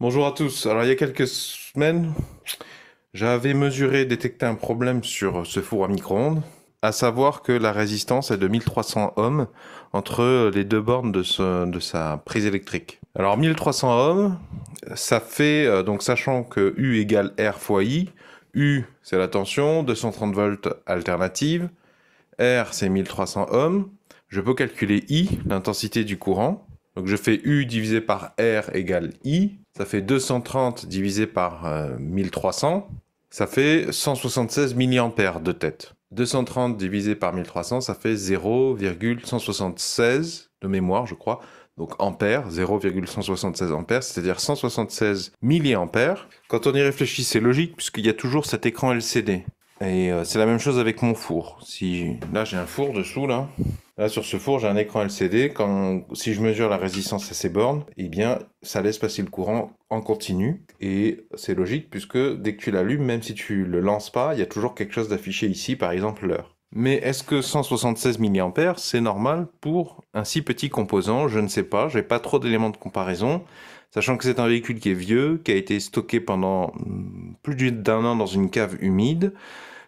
Bonjour à tous. Alors, il y a quelques semaines, j'avais mesuré, détecté un problème sur ce four à micro-ondes, à savoir que la résistance est de 1300 ohms entre les deux bornes de, sa prise électrique. Alors, 1300 ohms, ça fait, euh, donc sachant que U égale R fois I, U c'est la tension, 230 volts alternative, R c'est 1300 ohms, je peux calculer I, l'intensité du courant. Donc je fais U divisé par R égale I ça fait 230 divisé par 1300, euh, ça fait 176 milliampères de tête. 230 divisé par 1300, ça fait 0,176 de mémoire, je crois. Donc ampères, 0,176 ampères, c'est-à-dire 176 milliampères. Quand on y réfléchit, c'est logique, puisqu'il y a toujours cet écran LCD. Et euh, c'est la même chose avec mon four. Si là j'ai un four dessous là, sur ce four j'ai un écran LCD. Quand si je mesure la résistance à ces bornes, eh bien ça laisse passer le courant en continu et c'est logique puisque dès que tu l'allumes, même si tu le lances pas, il y a toujours quelque chose d'affiché ici, par exemple l'heure. Mais est-ce que 176 milliampères, c'est normal pour un si petit composant Je ne sais pas, j'ai pas trop d'éléments de comparaison sachant que c'est un véhicule qui est vieux, qui a été stocké pendant mm, plus d'un an dans une cave humide.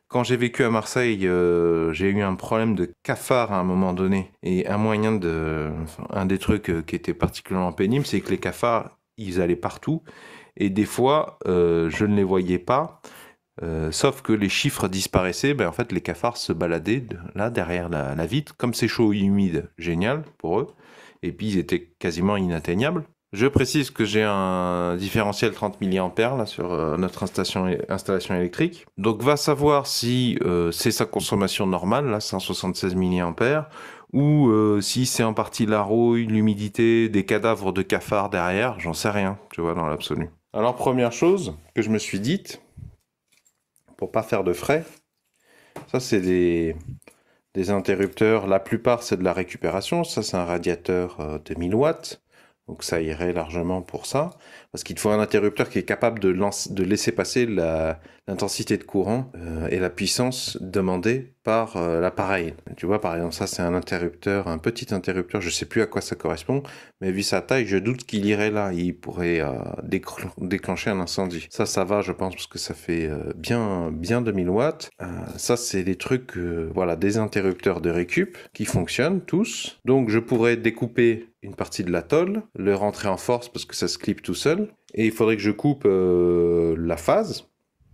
Quand j'ai vécu à Marseille, euh, j'ai eu un problème de cafards à un moment donné. Et un moyen de... un des trucs euh, qui était particulièrement pénible, c'est que les cafards, ils allaient partout. Et des fois, euh, je ne les voyais pas. sauf que les chiffres disparaissaient, ben en fait les cafards se baladaient là derrière la, la vitre, comme c'est chaud et humide, génial pour eux, et puis ils étaient quasiment inatteignables. Je précise que j'ai un différentiel 30 mA là, sur euh, notre installation, électrique. Donc va savoir si euh, c'est sa consommation normale, là, 176 mA, ou euh, si c'est en partie la rouille, l'humidité, des cadavres de cafards derrière, j'en sais rien, tu vois, dans l'absolu. Alors première chose que je me suis dite, pour pas faire de frais, ça c'est des, interrupteurs, la plupart c'est de la récupération, ça c'est un radiateur de 1000 watts. Donc ça irait largement pour ça parce qu'il faut un interrupteur qui est capable de, laisser passer l'intensité de courant euh, et la puissance demandée par euh, l'appareil. Tu vois, par exemple, ça c'est un interrupteur, un petit interrupteur, je ne sais plus à quoi ça correspond, mais vu sa taille, je doute qu'il irait là, il pourrait euh, déclencher un incendie. Ça, ça va, je pense, parce que ça fait bien, bien 2000 watts. ça, c'est des trucs, voilà, des interrupteurs de récup qui fonctionnent tous. Donc, je pourrais découper une partie de la tôle, le rentrer en force parce que ça se clip tout seul, et il faudrait que je coupe euh, la phase,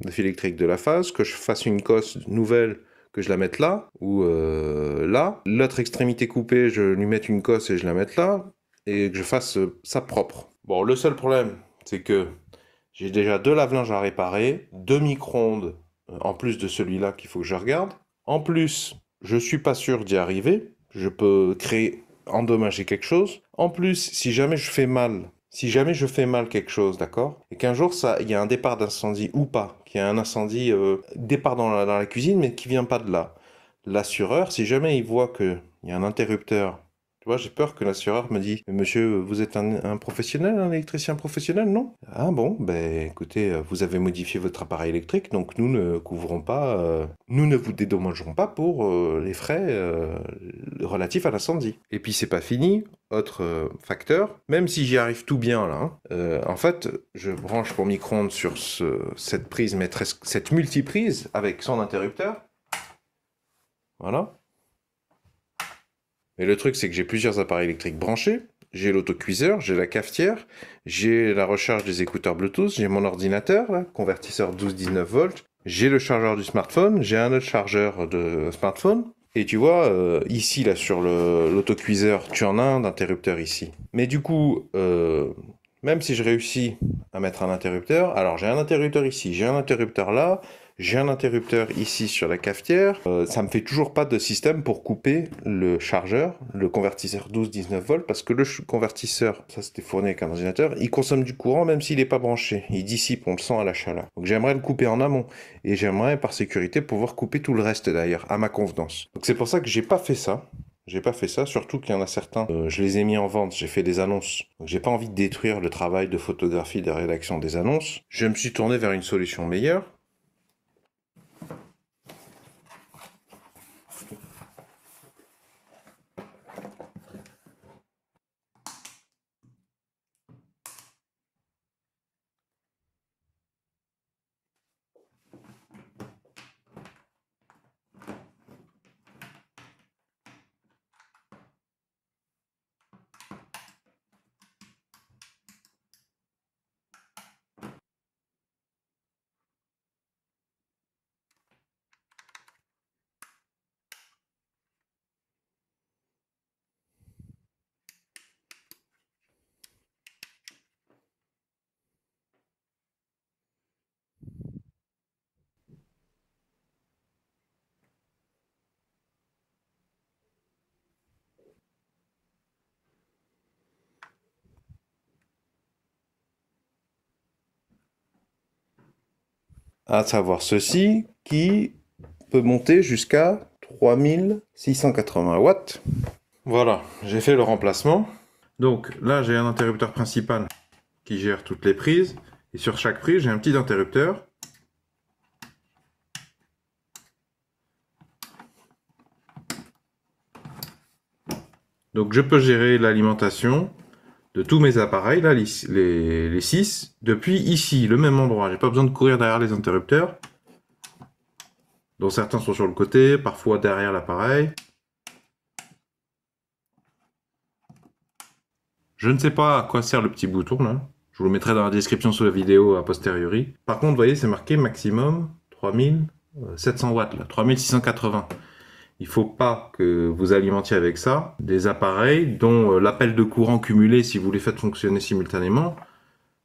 le fil électrique de la phase, que je fasse une cosse nouvelle, que je la mette là, ou euh, là. L'autre extrémité coupée, je lui mette une cosse et je la mette là, et que je fasse euh, ça propre. Bon, le seul problème, c'est que j'ai déjà deux lave-linges à réparer, deux micro-ondes, en plus de celui-là qu'il faut que je regarde. En plus, je suis pas sûr d'y arriver. Je peux créer, endommager quelque chose. En plus, si jamais je fais mal si jamais je fais mal quelque chose, d'accord Et qu'un jour, il y a un départ d'incendie ou pas, qu'il y a un incendie, euh, départ dans la, cuisine, mais qui vient pas de là. L'assureur, si jamais il voit qu'il y a un interrupteur, tu vois, j'ai peur que l'assureur me dise Monsieur, vous êtes un, professionnel, un électricien professionnel, non Ah bon, ben écoutez, vous avez modifié votre appareil électrique, donc nous ne couvrons pas, euh, nous ne vous dédommagerons pas pour euh, les frais, relatif à l'incendie. Et puis c'est pas fini, autre euh, facteur, même si j'y arrive tout bien là, hein, euh, en fait, je branche mon micro-ondes sur cette prise maîtresse, cette multiprise avec son interrupteur. Voilà. Et le truc, c'est que j'ai plusieurs appareils électriques branchés. J'ai l'autocuiseur, j'ai la cafetière, j'ai la recharge des écouteurs Bluetooth, j'ai mon ordinateur, convertisseur 12-19 volts, j'ai le chargeur du smartphone, j'ai un autre chargeur de smartphone, et tu vois, euh, ici, là, sur l'autocuiseur, tu en as un d'interrupteur ici. Mais du coup, euh, même si je réussis à mettre un interrupteur, alors j'ai un interrupteur ici, j'ai un interrupteur là, j'ai un interrupteur ici sur la cafetière, euh, ça me fait toujours pas de système pour couper le chargeur, le convertisseur 12-19 volts, parce que le convertisseur, ça c'était fourni avec un ordinateur, il consomme du courant même s'il n'est pas branché, il dissipe, on le sent à la là. Donc j'aimerais le couper en amont, et j'aimerais par sécurité pouvoir couper tout le reste d'ailleurs, à ma convenance. Donc c'est pour ça que j'ai pas fait ça, j'ai pas fait ça, surtout qu'il y en a certains, euh, je les ai mis en vente, j'ai fait des annonces. j'ai pas envie de détruire le travail de photographie, de rédaction des annonces. Je me suis tourné vers une solution meilleure. à savoir ceci, qui peut monter jusqu'à 3680 watts. Voilà, j'ai fait le remplacement. Donc là, j'ai un interrupteur principal qui gère toutes les prises. Et sur chaque prise, j'ai un petit interrupteur. Donc je peux gérer l'alimentation, de tous mes appareils, là, les, les, six, depuis ici, le même endroit. J'ai pas besoin de courir derrière les interrupteurs, dont certains sont sur le côté, parfois derrière l'appareil. Je ne sais pas à quoi sert le petit bouton, là. Je vous le mettrai dans la description sous la vidéo a posteriori. Par contre, vous voyez, c'est marqué maximum 3700 euh, watts, là, 3680 il faut pas que vous alimentiez avec ça des appareils dont euh, l'appel de courant cumulé, si vous les faites fonctionner simultanément,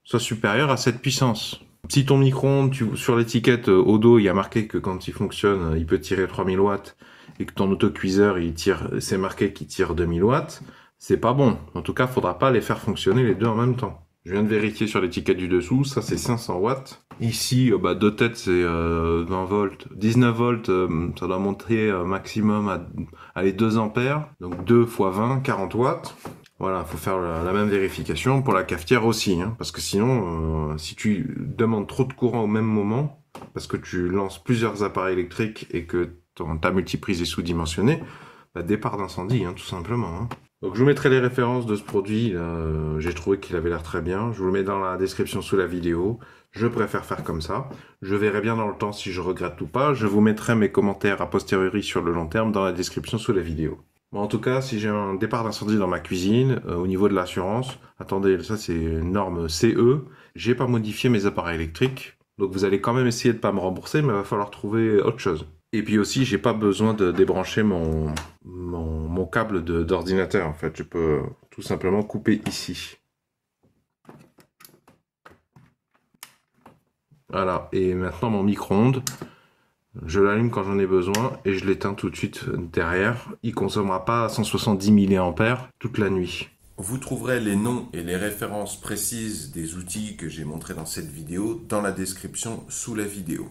soit supérieur à cette puissance. Si ton micro-ondes, sur l'étiquette au euh, dos, il y a marqué que quand il fonctionne, euh, il peut tirer 3000 watts, et que ton autocuiseur, il tire, c'est marqué qu'il tire 2000 watts, c'est pas bon. En tout cas, faudra pas les faire fonctionner les deux en même temps. Je viens de vérifier sur l'étiquette du dessous, ça c'est 500 watts. Ici, euh, bah, deux têtes c'est 20 euh, volts, 19 volts, euh, ça doit monter maximum à, à, les 2 ampères, donc 2 x 20, 40 watts. Voilà, faut faire la, même vérification pour la cafetière aussi, hein. parce que sinon, si tu demandes trop de courant au même moment, parce que tu lances plusieurs appareils électriques et que ton, ta multiprise est sous-dimensionnée, bah, départ d'incendie, hein, tout simplement. Hein. Donc je vous mettrai les références de ce produit. Euh, j'ai trouvé qu'il avait l'air très bien. Je vous le mets dans la description sous la vidéo. Je préfère faire comme ça. Je verrai bien dans le temps si je regrette ou pas. Je vous mettrai mes commentaires a posteriori sur le long terme dans la description sous la vidéo. Bon, en tout cas, si j'ai un départ d'incendie dans ma cuisine, euh, au niveau de l'assurance, attendez, ça c'est norme CE, j'ai pas modifié mes appareils électriques, donc vous allez quand même essayer de pas me rembourser, mais il va falloir trouver autre chose. Et puis aussi, j'ai pas besoin de débrancher mon, câble d'ordinateur. En fait, je peux tout simplement couper ici. Voilà, et maintenant mon micro-ondes, je l'allume quand j'en ai besoin et je l'éteins tout de suite derrière. Il consommera pas 170 mAh toute la nuit. Vous trouverez les noms et les références précises des outils que j'ai montrés dans cette vidéo dans la description sous la vidéo.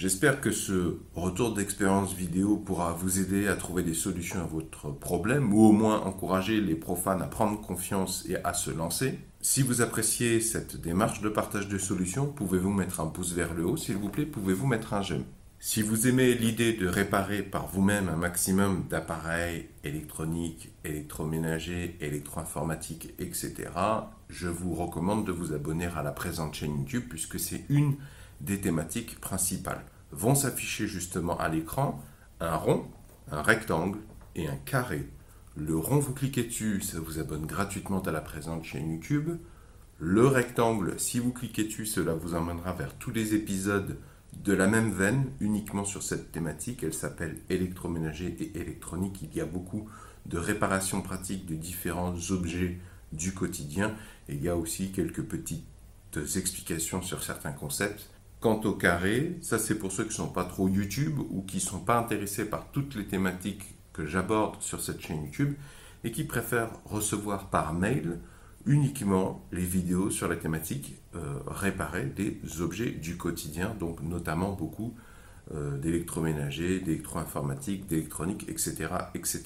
J'espère que ce retour d'expérience vidéo pourra vous aider à trouver des solutions à votre problème ou au moins encourager les profanes à prendre confiance et à se lancer. Si vous appréciez cette démarche de partage de solutions, pouvez-vous mettre un pouce vers le haut, s'il vous plaît, pouvez-vous mettre un j'aime. Si vous aimez l'idée de réparer par vous-même un maximum d'appareils électroniques, électroménagers, électroinformatiques, etc., je vous recommande de vous abonner à la présente chaîne YouTube puisque c'est une des thématiques principales. Vont s'afficher justement à l'écran un rond, un rectangle et un carré. Le rond, vous cliquez dessus, ça vous abonne gratuitement à la présente chaîne YouTube. Le rectangle, si vous cliquez dessus, cela vous emmènera vers tous les épisodes de la même veine, uniquement sur cette thématique. Elle s'appelle électroménager et électronique. Il y a beaucoup de réparations pratiques de différents objets du quotidien. il y a aussi quelques petites explications sur certains concepts. Quant au carré, ça c'est pour ceux qui ne sont pas trop YouTube ou qui ne sont pas intéressés par toutes les thématiques que j'aborde sur cette chaîne YouTube et qui préfèrent recevoir par mail uniquement les vidéos sur la thématique euh, réparer des objets du quotidien, donc notamment beaucoup d'électroménagers, euh, d'électroménager, d'électro-informatique, d'électronique, etc., etc.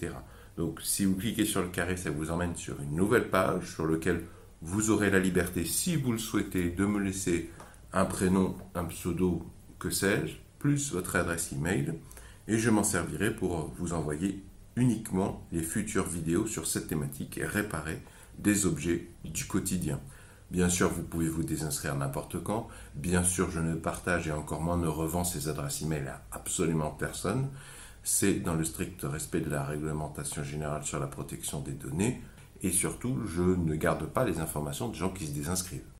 Donc si vous cliquez sur le carré, ça vous emmène sur une nouvelle page sur laquelle vous aurez la liberté, si vous le souhaitez, de me laisser un prénom, un pseudo, que sais-je, plus votre adresse email, et je m'en servirai pour vous envoyer uniquement les futures vidéos sur cette thématique et réparer des objets du quotidien. Bien sûr, vous pouvez vous désinscrire n'importe quand. Bien sûr, je ne partage et encore moins ne revends ces adresses e-mail à absolument personne. C'est dans le strict respect de la réglementation générale sur la protection des données. Et surtout, je ne garde pas les informations de gens qui se désinscrivent.